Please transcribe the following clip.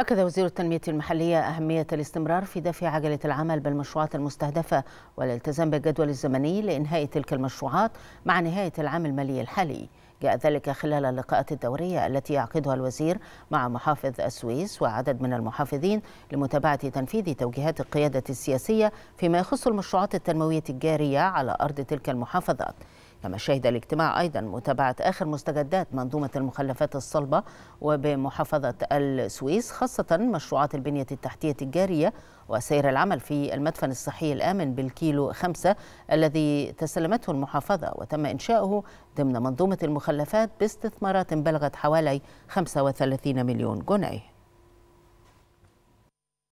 أكد وزير التنمية المحلية أهمية الاستمرار في دفع عجلة العمل بالمشروعات المستهدفة والالتزام بالجدول الزمني لإنهاء تلك المشروعات مع نهاية العام المالي الحالي جاء ذلك خلال اللقاءات الدورية التي يعقدها الوزير مع محافظ السويس وعدد من المحافظين لمتابعة تنفيذ توجيهات القيادة السياسية فيما يخص المشروعات التنموية الجارية على أرض تلك المحافظات كما شهد الاجتماع أيضا متابعة آخر مستجدات منظومة المخلفات الصلبة وبمحافظة السويس خاصة مشروعات البنية التحتية الجارية وسير العمل في المدفن الصحي الآمن بالكيلو خمسة الذي تسلمته المحافظة وتم إنشاؤه ضمن منظومة المخلفات باستثمارات بلغت حوالي 35 مليون جنيه